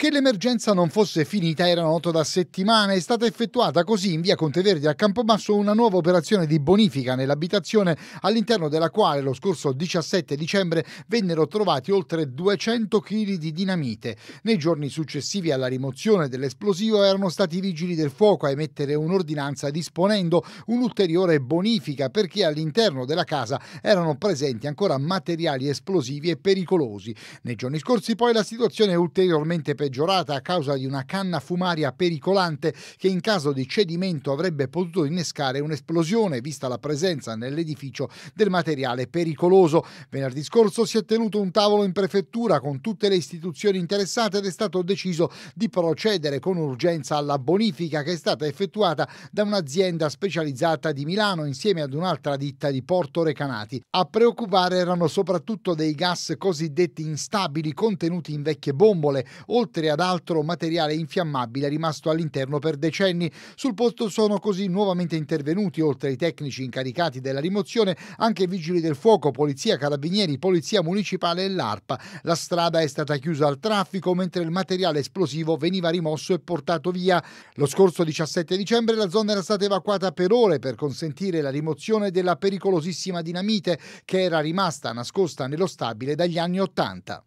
Che l'emergenza non fosse finita era noto da settimane. È stata effettuata così in via Conteverdi a Campomasso una nuova operazione di bonifica nell'abitazione all'interno della quale lo scorso 17 dicembre vennero trovati oltre 200 kg di dinamite. Nei giorni successivi alla rimozione dell'esplosivo erano stati i vigili del fuoco a emettere un'ordinanza disponendo un'ulteriore bonifica perché all'interno della casa erano presenti ancora materiali esplosivi e pericolosi. Nei giorni scorsi poi la situazione è ulteriormente peggiorata peggiorata a causa di una canna fumaria pericolante che in caso di cedimento avrebbe potuto innescare un'esplosione, vista la presenza nell'edificio del materiale pericoloso. Venerdì scorso si è tenuto un tavolo in prefettura con tutte le istituzioni interessate ed è stato deciso di procedere con urgenza alla bonifica che è stata effettuata da un'azienda specializzata di Milano insieme ad un'altra ditta di Porto Recanati. A preoccupare erano soprattutto dei gas cosiddetti instabili contenuti in vecchie bombole, oltre combattere ad altro materiale infiammabile rimasto all'interno per decenni. Sul posto sono così nuovamente intervenuti, oltre ai tecnici incaricati della rimozione, anche vigili del fuoco, polizia, carabinieri, polizia municipale e l'ARPA. La strada è stata chiusa al traffico mentre il materiale esplosivo veniva rimosso e portato via. Lo scorso 17 dicembre la zona era stata evacuata per ore per consentire la rimozione della pericolosissima dinamite che era rimasta nascosta nello stabile dagli anni 80.